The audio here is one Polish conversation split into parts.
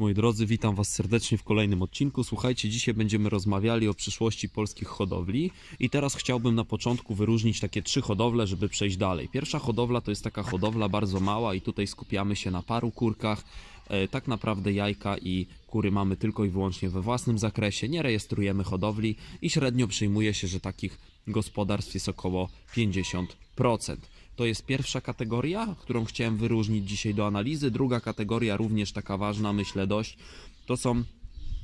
moi drodzy, witam Was serdecznie w kolejnym odcinku. Słuchajcie, dzisiaj będziemy rozmawiali o przyszłości polskich hodowli i teraz chciałbym na początku wyróżnić takie trzy hodowle, żeby przejść dalej. Pierwsza hodowla to jest taka hodowla bardzo mała i tutaj skupiamy się na paru kurkach. E, tak naprawdę jajka i kury mamy tylko i wyłącznie we własnym zakresie, nie rejestrujemy hodowli i średnio przyjmuje się, że takich gospodarstw jest około 50%. To jest pierwsza kategoria, którą chciałem wyróżnić dzisiaj do analizy. Druga kategoria, również taka ważna, myślę dość, to są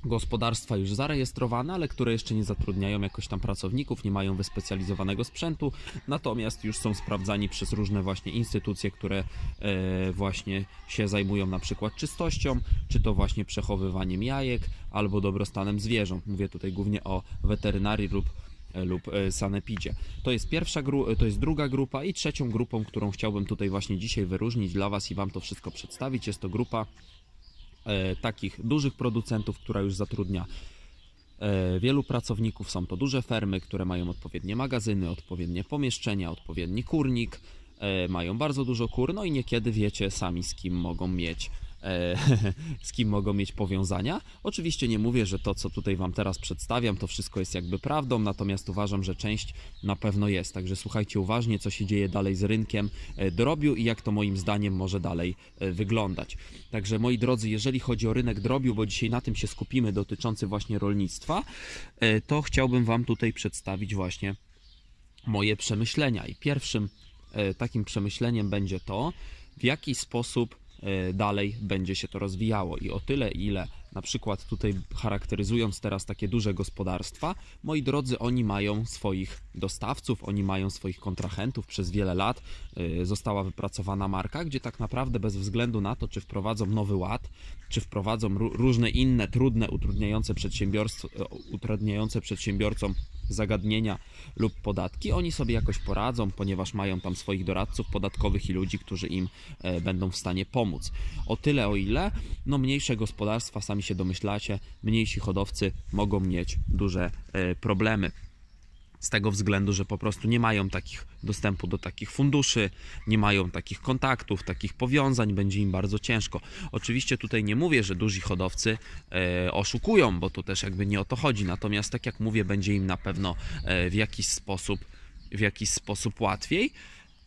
gospodarstwa już zarejestrowane, ale które jeszcze nie zatrudniają jakoś tam pracowników, nie mają wyspecjalizowanego sprzętu, natomiast już są sprawdzani przez różne właśnie instytucje, które e, właśnie się zajmują na przykład czystością, czy to właśnie przechowywaniem jajek, albo dobrostanem zwierząt. Mówię tutaj głównie o weterynarii lub E, lub e, sanepidzie. To jest pierwsza to jest druga grupa i trzecią grupą, którą chciałbym tutaj właśnie dzisiaj wyróżnić dla Was i Wam to wszystko przedstawić. Jest to grupa e, takich dużych producentów, która już zatrudnia wielu pracowników. Są to duże fermy, które mają odpowiednie magazyny, odpowiednie pomieszczenia, odpowiedni kurnik, mają bardzo dużo kur, no i niekiedy wiecie sami z kim mogą mieć z kim mogą mieć powiązania. Oczywiście nie mówię, że to, co tutaj Wam teraz przedstawiam, to wszystko jest jakby prawdą, natomiast uważam, że część na pewno jest. Także słuchajcie uważnie, co się dzieje dalej z rynkiem e, drobiu i jak to moim zdaniem może dalej e, wyglądać. Także moi drodzy, jeżeli chodzi o rynek drobiu, bo dzisiaj na tym się skupimy, dotyczący właśnie rolnictwa, e, to chciałbym Wam tutaj przedstawić właśnie moje przemyślenia. I pierwszym takim przemyśleniem będzie to, w jaki sposób E, dalej będzie się to rozwijało. I o tyle, ile na przykład tutaj charakteryzując teraz takie duże gospodarstwa, moi drodzy, oni mają swoich dostawców, oni mają swoich kontrahentów. Przez wiele lat e, została wypracowana marka, gdzie tak naprawdę bez względu na to, czy wprowadzą nowy ład, czy wprowadzą różne inne trudne, utrudniające, przedsiębiorstw, e, utrudniające przedsiębiorcom zagadnienia lub podatki, oni sobie jakoś poradzą, ponieważ mają tam swoich doradców podatkowych i ludzi, którzy im e, będą w stanie pomóc. O tyle, o ile, no mniejsze gospodarstwa, sami się domyślacie, mniejsi hodowcy mogą mieć duże e, problemy z tego względu, że po prostu nie mają takich dostępu do takich funduszy, nie mają takich kontaktów, takich powiązań, będzie im bardzo ciężko. Oczywiście tutaj nie mówię, że duzi hodowcy e, oszukują, bo tu też jakby nie o to chodzi. Natomiast tak jak mówię, będzie im na pewno e, w jakiś sposób w jakiś sposób łatwiej.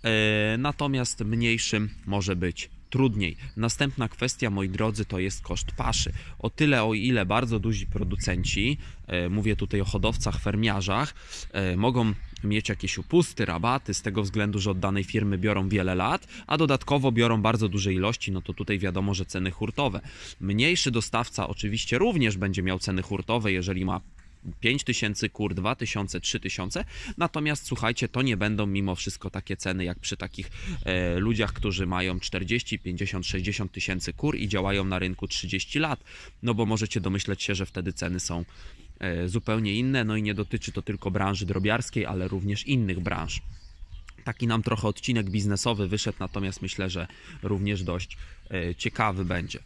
E, natomiast mniejszym może być trudniej. Następna kwestia, moi drodzy, to jest koszt paszy. O tyle, o ile bardzo duzi producenci, e, mówię tutaj o hodowcach, fermiarzach, e, mogą mieć jakieś upusty, rabaty z tego względu, że od danej firmy biorą wiele lat, a dodatkowo biorą bardzo duże ilości, no to tutaj wiadomo, że ceny hurtowe. Mniejszy dostawca oczywiście również będzie miał ceny hurtowe, jeżeli ma 5 tysięcy kur, 2 tysiące, 3 tysiące. Natomiast słuchajcie, to nie będą mimo wszystko takie ceny jak przy takich e, ludziach, którzy mają 40, 50, 60 tysięcy kur i działają na rynku 30 lat. No bo możecie domyśleć się, że wtedy ceny są e, zupełnie inne. No i nie dotyczy to tylko branży drobiarskiej, ale również innych branż. Taki nam trochę odcinek biznesowy wyszedł, natomiast myślę, że również dość e, ciekawy będzie.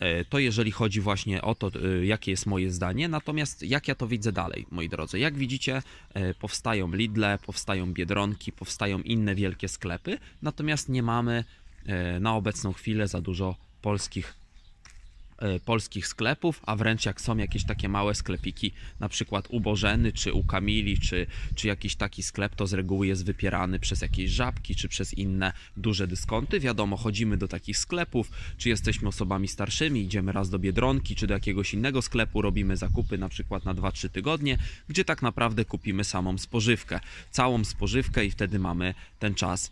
E, to jeżeli chodzi właśnie o to, e, jakie jest moje zdanie, natomiast jak ja to widzę dalej, moi drodzy. Jak widzicie, e, powstają Lidle, powstają Biedronki, powstają inne wielkie sklepy, natomiast nie mamy na obecną chwilę za dużo polskich E, polskich sklepów, a wręcz jak są jakieś takie małe sklepiki, na przykład u Bożeny, czy u Kamili, czy, czy jakiś taki sklep, to z reguły jest wypierany przez jakieś żabki, czy przez inne duże dyskonty. Wiadomo, chodzimy do takich sklepów, czy jesteśmy osobami starszymi, idziemy raz do Biedronki, czy do jakiegoś innego sklepu, robimy zakupy na przykład na 2-3 tygodnie, gdzie tak naprawdę kupimy samą spożywkę, całą spożywkę i wtedy mamy ten czas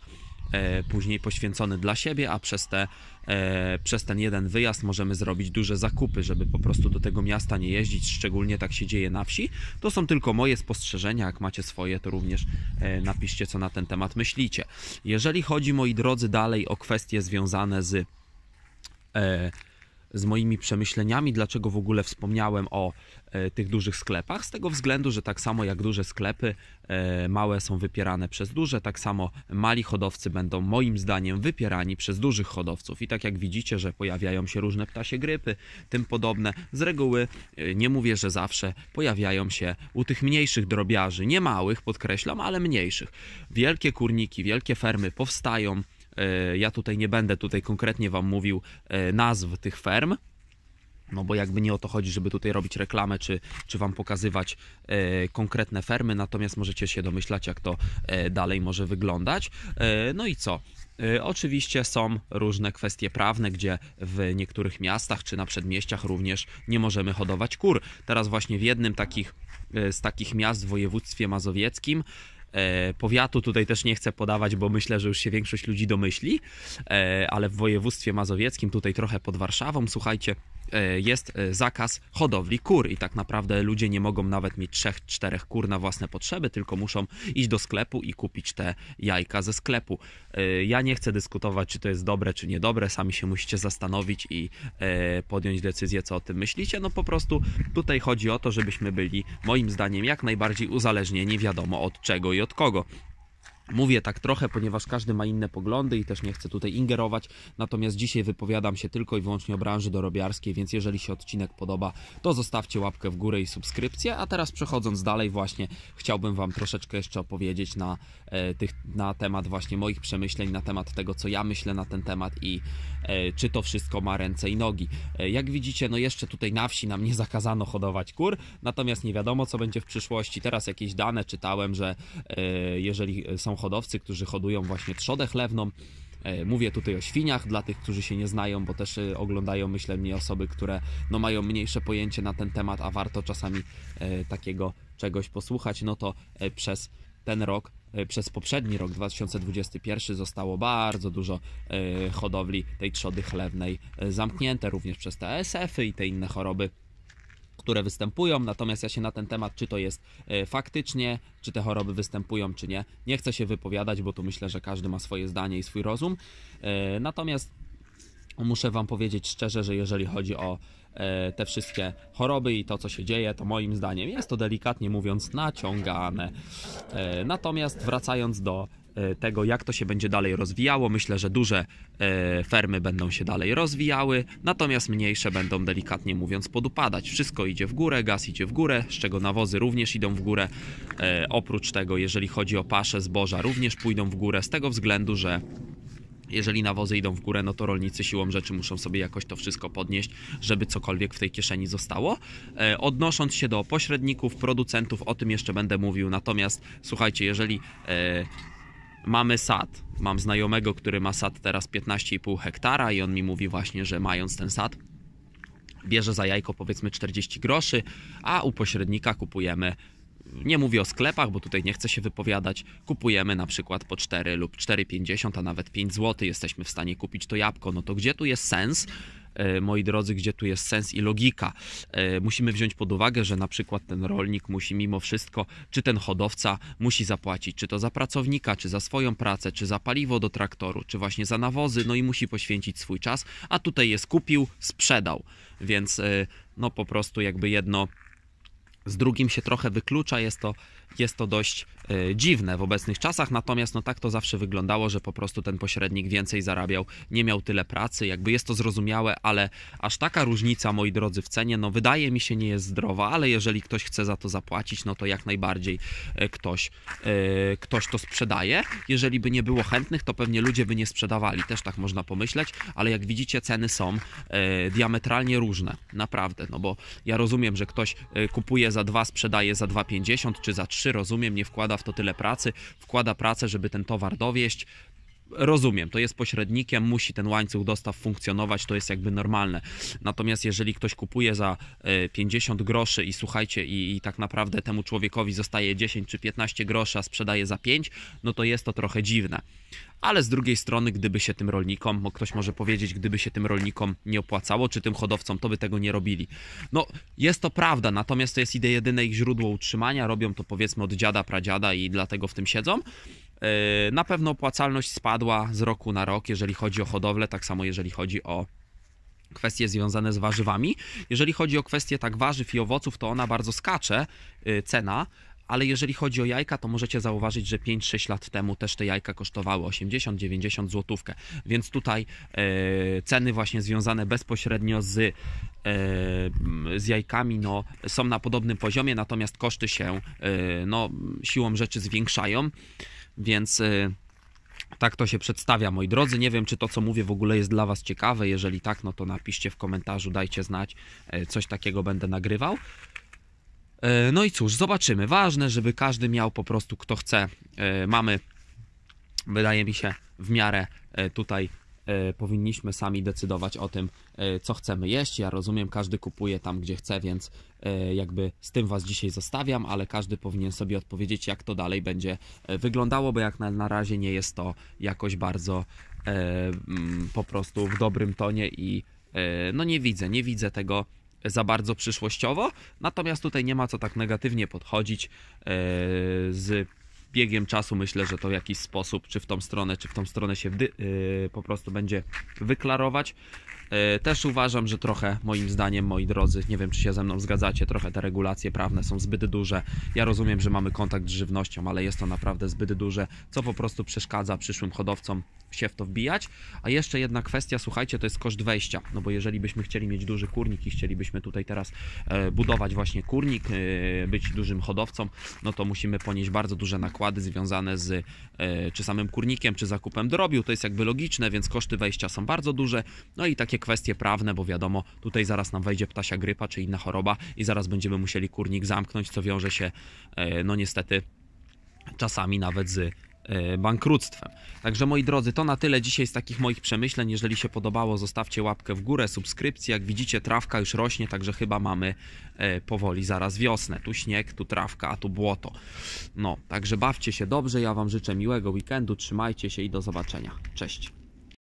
E, później poświęcony dla siebie, a przez, te, e, przez ten jeden wyjazd możemy zrobić duże zakupy, żeby po prostu do tego miasta nie jeździć, szczególnie tak się dzieje na wsi. To są tylko moje spostrzeżenia, jak macie swoje, to również e, napiszcie, co na ten temat myślicie. Jeżeli chodzi, moi drodzy, dalej o kwestie związane z z moimi przemyśleniami, dlaczego w ogóle wspomniałem o e, tych dużych sklepach, z tego względu, że tak samo jak duże sklepy, e, małe są wypierane przez duże, tak samo mali hodowcy będą moim zdaniem wypierani przez dużych hodowców. I tak jak widzicie, że pojawiają się różne ptasie grypy, tym podobne, z reguły e, nie mówię, że zawsze pojawiają się u tych mniejszych drobiarzy, nie małych, podkreślam, ale mniejszych. Wielkie kurniki, wielkie fermy powstają E, ja tutaj nie będę tutaj konkretnie Wam mówił e, nazw tych ferm, no bo jakby nie o to chodzi, żeby tutaj robić reklamę, czy, czy Wam pokazywać e, konkretne fermy, natomiast możecie się domyślać, jak to dalej może wyglądać. no i co? oczywiście są różne kwestie prawne, gdzie w niektórych miastach czy na przedmieściach również nie możemy hodować kur. Teraz właśnie w jednym takich, z takich miast w województwie mazowieckim E, powiatu tutaj też nie chcę podawać, bo myślę, że już się większość ludzi domyśli, e, ale w województwie mazowieckim, tutaj trochę pod Warszawą, słuchajcie, E, jest e, zakaz hodowli kur i tak naprawdę ludzie nie mogą nawet mieć trzech, czterech kur na własne potrzeby, tylko muszą iść do sklepu i kupić te jajka ze sklepu. E, ja nie chcę dyskutować, czy to jest dobre, czy niedobre, sami się musicie zastanowić i podjąć decyzję, co o tym myślicie. No po prostu tutaj chodzi o to, żebyśmy byli, moim zdaniem, jak najbardziej uzależnieni wiadomo od czego i od kogo. Mówię tak trochę, ponieważ każdy ma inne poglądy i też nie chcę tutaj ingerować, natomiast dzisiaj wypowiadam się tylko i wyłącznie o branży dorobiarskiej, więc jeżeli się odcinek podoba, to zostawcie łapkę w górę i subskrypcję, a teraz przechodząc dalej właśnie chciałbym Wam troszeczkę jeszcze opowiedzieć na, e, tych, na temat właśnie moich przemyśleń, na temat tego co ja myślę na ten temat i E, czy to wszystko ma ręce i nogi. E, jak widzicie, no jeszcze tutaj na wsi nam nie zakazano hodować kur, natomiast nie wiadomo, co będzie w przyszłości. Teraz jakieś dane czytałem, że e, jeżeli są hodowcy, którzy hodują właśnie trzodę chlewną, Mówię tutaj o świniach, dla tych, którzy się nie znają, bo też oglądają, myślę, mnie osoby, które no, mają mniejsze pojęcie na ten temat, a warto czasami takiego czegoś posłuchać. No to przez ten rok E, przez poprzedni rok 2021 zostało bardzo dużo e, hodowli tej trzody chlewnej e, zamknięte również przez te ASF-y i te inne choroby które występują, natomiast ja się na ten temat, czy to jest faktycznie, czy te choroby występują, czy nie, nie chcę się wypowiadać, bo tu myślę, że każdy ma swoje zdanie i swój rozum. Natomiast Muszę Wam powiedzieć szczerze, że jeżeli chodzi o e, te wszystkie choroby i to, co się dzieje, to moim zdaniem jest to delikatnie mówiąc naciągane. E, natomiast wracając do e, tego, jak to się będzie dalej rozwijało. Myślę, że duże fermy będą się dalej rozwijały, natomiast mniejsze będą delikatnie mówiąc podupadać. Wszystko idzie w górę, gaz idzie w górę, z czego nawozy również idą w górę. Oprócz tego, jeżeli chodzi o pasze zboża, również pójdą w górę z tego względu, że jeżeli nawozy idą w górę, no to rolnicy siłą rzeczy muszą sobie jakoś to wszystko podnieść, żeby cokolwiek w tej kieszeni zostało. E, odnosząc się do pośredników, producentów, o tym jeszcze będę mówił. Natomiast słuchajcie, jeżeli e, mamy sad, mam znajomego, który ma sad teraz 15,5 hektara i on mi mówi właśnie, że mając ten sad, bierze za jajko powiedzmy 40 groszy, a u pośrednika kupujemy nie mówię o sklepach, bo tutaj nie chcę się wypowiadać, kupujemy na przykład po 4 lub 4,50, a nawet 5 zł jesteśmy w stanie kupić to jabłko, no to gdzie tu jest sens? E, moi drodzy, gdzie tu jest sens i logika. E, musimy wziąć pod uwagę, że na przykład ten rolnik musi mimo wszystko, czy ten hodowca musi zapłacić, czy to za pracownika, czy za swoją pracę, czy za paliwo do traktoru, czy właśnie za nawozy, no i musi poświęcić swój czas, a tutaj jest kupił, sprzedał, więc e, no po prostu jakby jedno z drugim się trochę wyklucza, jest to, jest to dość E, dziwne w obecnych czasach, natomiast no tak to zawsze wyglądało, że po prostu ten pośrednik więcej zarabiał, nie miał tyle pracy, jakby jest to zrozumiałe, ale aż taka różnica, moi drodzy, w cenie, no wydaje mi się nie jest zdrowa, ale jeżeli ktoś chce za to zapłacić, no to jak najbardziej e, ktoś, e, ktoś to sprzedaje. Jeżeli by nie było chętnych, to pewnie ludzie by nie sprzedawali, też tak można pomyśleć, ale jak widzicie, ceny są diametralnie różne, naprawdę, no bo ja rozumiem, że ktoś kupuje za dwa, sprzedaje za 2,50 czy za 3, rozumiem, nie wkłada wkłada w to tyle pracy, wkłada pracę, żeby ten towar dowieść, rozumiem, to jest pośrednikiem, musi ten łańcuch dostaw funkcjonować, to jest jakby normalne. Natomiast jeżeli ktoś kupuje za 50 e, groszy i słuchajcie, i, i, tak naprawdę temu człowiekowi zostaje 10 czy 15 groszy, a sprzedaje za 5, no to jest to trochę dziwne. Ale z drugiej strony, gdyby się tym rolnikom, bo ktoś może powiedzieć, gdyby się tym rolnikom nie opłacało, czy tym hodowcom, to by tego nie robili. No, jest to prawda, natomiast to jest jedyne ich źródło utrzymania, robią to powiedzmy od dziada, pradziada i dlatego w tym siedzą. Yy, na pewno opłacalność spadła z roku na rok, jeżeli chodzi o hodowlę, tak samo jeżeli chodzi o kwestie związane z warzywami. Jeżeli chodzi o kwestie tak warzyw i owoców, to ona bardzo skacze, yy, cena, ale jeżeli chodzi o jajka, to możecie zauważyć, że 5-6 lat temu też te jajka kosztowały 80-90 złotówkę, więc tutaj yy, ceny właśnie związane bezpośrednio z, z jajkami no, są na podobnym poziomie, natomiast koszty się no, siłą rzeczy zwiększają. Więc y, tak to się przedstawia, moi drodzy. Nie wiem, czy to, co mówię, w ogóle jest dla Was ciekawe. Jeżeli tak, no to napiszcie w komentarzu, dajcie znać. Y, coś takiego będę nagrywał. Y, no i cóż, zobaczymy. Ważne, żeby każdy miał po prostu, kto chce. Mamy, wydaje mi się, w miarę tutaj E, powinniśmy sami decydować o tym, e, co chcemy jeść. Ja rozumiem, każdy kupuje tam, gdzie chce, więc e, jakby z tym Was dzisiaj zostawiam, ale każdy powinien sobie odpowiedzieć, jak to dalej będzie wyglądało, bo jak na, na razie nie jest to jakoś bardzo mm, po prostu w dobrym tonie i no nie widzę, nie widzę tego za bardzo przyszłościowo, natomiast tutaj nie ma co tak negatywnie podchodzić z biegiem czasu myślę, że to w jakiś sposób, czy w tą stronę, czy w tą stronę się y, po prostu będzie wyklarować. E, też uważam, że trochę, moim zdaniem, moi drodzy, nie wiem czy się ze mną zgadzacie, trochę te regulacje prawne są zbyt duże. Ja rozumiem, że mamy kontakt z żywnością, ale jest to naprawdę zbyt duże, co po prostu przeszkadza przyszłym hodowcom się w to wbijać. A jeszcze jedna kwestia, słuchajcie, to jest koszt wejścia, no bo jeżeli byśmy chcieli mieć duży kurnik i chcielibyśmy tutaj teraz e, budować właśnie kurnik, e, być dużym hodowcą, no to musimy ponieść bardzo duże nakłady związane z czy samym kurnikiem, czy zakupem drobiu, to jest jakby logiczne, więc koszty wejścia są bardzo duże, no i takie wszystkie kwestie prawne, bo wiadomo, tutaj zaraz nam wejdzie ptasia grypa czy inna choroba i zaraz będziemy musieli kurnik zamknąć, co wiąże się, e, no niestety, czasami nawet z e, bankructwem. Także moi drodzy, to na tyle dzisiaj z takich moich przemyśleń. Jeżeli się podobało, zostawcie łapkę w górę, subskrypcję. Jak widzicie, trawka już rośnie, także chyba mamy e, powoli zaraz wiosnę. Tu śnieg, tu trawka, a tu błoto. No, także bawcie się dobrze. Ja Wam życzę miłego weekendu, trzymajcie się i do zobaczenia. Cześć.